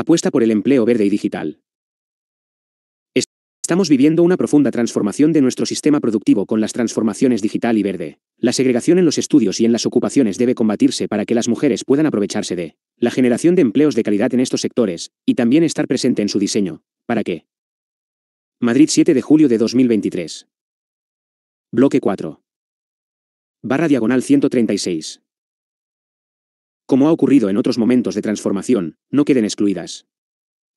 Apuesta por el empleo verde y digital. Estamos viviendo una profunda transformación de nuestro sistema productivo con las transformaciones digital y verde. La segregación en los estudios y en las ocupaciones debe combatirse para que las mujeres puedan aprovecharse de la generación de empleos de calidad en estos sectores, y también estar presente en su diseño. ¿Para qué? Madrid 7 de julio de 2023. Bloque 4. Barra diagonal 136 como ha ocurrido en otros momentos de transformación, no queden excluidas.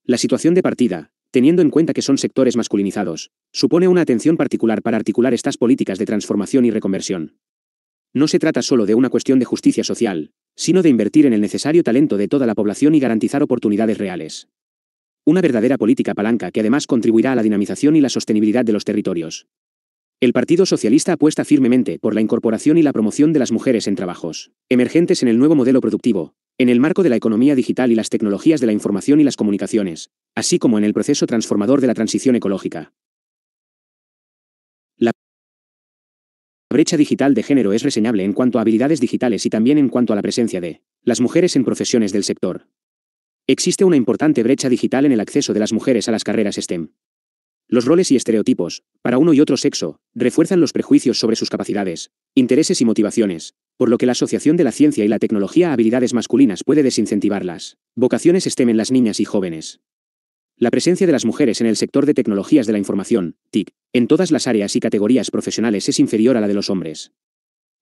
La situación de partida, teniendo en cuenta que son sectores masculinizados, supone una atención particular para articular estas políticas de transformación y reconversión. No se trata solo de una cuestión de justicia social, sino de invertir en el necesario talento de toda la población y garantizar oportunidades reales. Una verdadera política palanca que además contribuirá a la dinamización y la sostenibilidad de los territorios. El Partido Socialista apuesta firmemente por la incorporación y la promoción de las mujeres en trabajos emergentes en el nuevo modelo productivo, en el marco de la economía digital y las tecnologías de la información y las comunicaciones, así como en el proceso transformador de la transición ecológica. La brecha digital de género es reseñable en cuanto a habilidades digitales y también en cuanto a la presencia de las mujeres en profesiones del sector. Existe una importante brecha digital en el acceso de las mujeres a las carreras STEM. Los roles y estereotipos, para uno y otro sexo, refuerzan los prejuicios sobre sus capacidades, intereses y motivaciones, por lo que la asociación de la ciencia y la tecnología a habilidades masculinas puede desincentivarlas. Vocaciones STEM las niñas y jóvenes. La presencia de las mujeres en el sector de tecnologías de la información, TIC, en todas las áreas y categorías profesionales es inferior a la de los hombres.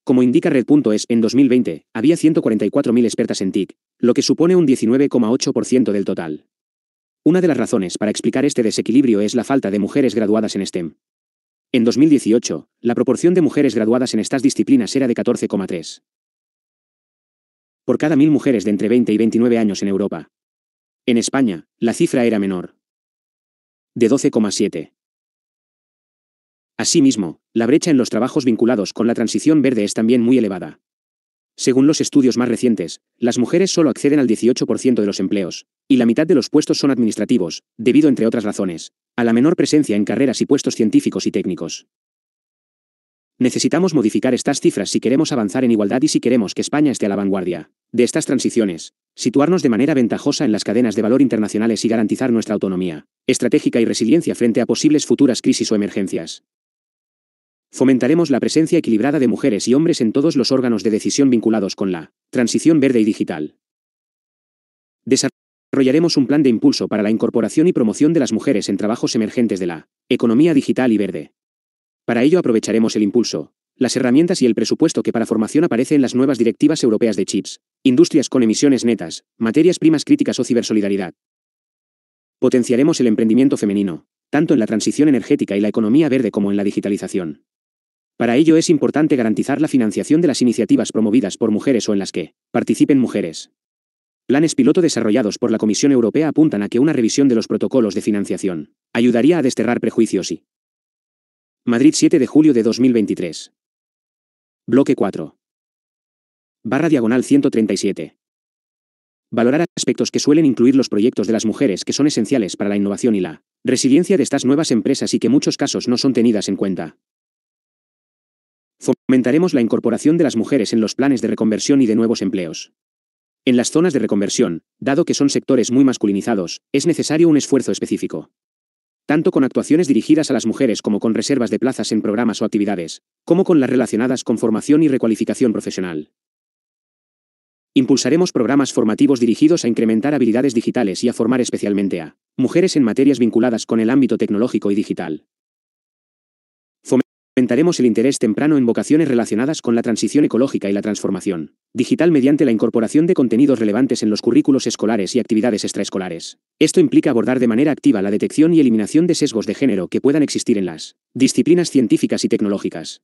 Como indica Red.es, en 2020, había 144.000 expertas en TIC, lo que supone un 19,8% del total. Una de las razones para explicar este desequilibrio es la falta de mujeres graduadas en STEM. En 2018, la proporción de mujeres graduadas en estas disciplinas era de 14,3. Por cada mil mujeres de entre 20 y 29 años en Europa. En España, la cifra era menor. De 12,7. Asimismo, la brecha en los trabajos vinculados con la transición verde es también muy elevada. Según los estudios más recientes, las mujeres solo acceden al 18% de los empleos, y la mitad de los puestos son administrativos, debido, entre otras razones, a la menor presencia en carreras y puestos científicos y técnicos. Necesitamos modificar estas cifras si queremos avanzar en igualdad y si queremos que España esté a la vanguardia de estas transiciones, situarnos de manera ventajosa en las cadenas de valor internacionales y garantizar nuestra autonomía estratégica y resiliencia frente a posibles futuras crisis o emergencias. Fomentaremos la presencia equilibrada de mujeres y hombres en todos los órganos de decisión vinculados con la transición verde y digital. Desarrollaremos un plan de impulso para la incorporación y promoción de las mujeres en trabajos emergentes de la economía digital y verde. Para ello aprovecharemos el impulso, las herramientas y el presupuesto que para formación aparece en las nuevas directivas europeas de chips, industrias con emisiones netas, materias primas críticas o cibersolidaridad. Potenciaremos el emprendimiento femenino, tanto en la transición energética y la economía verde como en la digitalización. Para ello es importante garantizar la financiación de las iniciativas promovidas por mujeres o en las que participen mujeres. Planes piloto desarrollados por la Comisión Europea apuntan a que una revisión de los protocolos de financiación ayudaría a desterrar prejuicios y... Madrid 7 de julio de 2023. Bloque 4. Barra diagonal 137. Valorar aspectos que suelen incluir los proyectos de las mujeres que son esenciales para la innovación y la resiliencia de estas nuevas empresas y que en muchos casos no son tenidas en cuenta. Fomentaremos la incorporación de las mujeres en los planes de reconversión y de nuevos empleos. En las zonas de reconversión, dado que son sectores muy masculinizados, es necesario un esfuerzo específico. Tanto con actuaciones dirigidas a las mujeres como con reservas de plazas en programas o actividades, como con las relacionadas con formación y recualificación profesional. Impulsaremos programas formativos dirigidos a incrementar habilidades digitales y a formar especialmente a mujeres en materias vinculadas con el ámbito tecnológico y digital. Aumentaremos el interés temprano en vocaciones relacionadas con la transición ecológica y la transformación digital mediante la incorporación de contenidos relevantes en los currículos escolares y actividades extraescolares. Esto implica abordar de manera activa la detección y eliminación de sesgos de género que puedan existir en las disciplinas científicas y tecnológicas.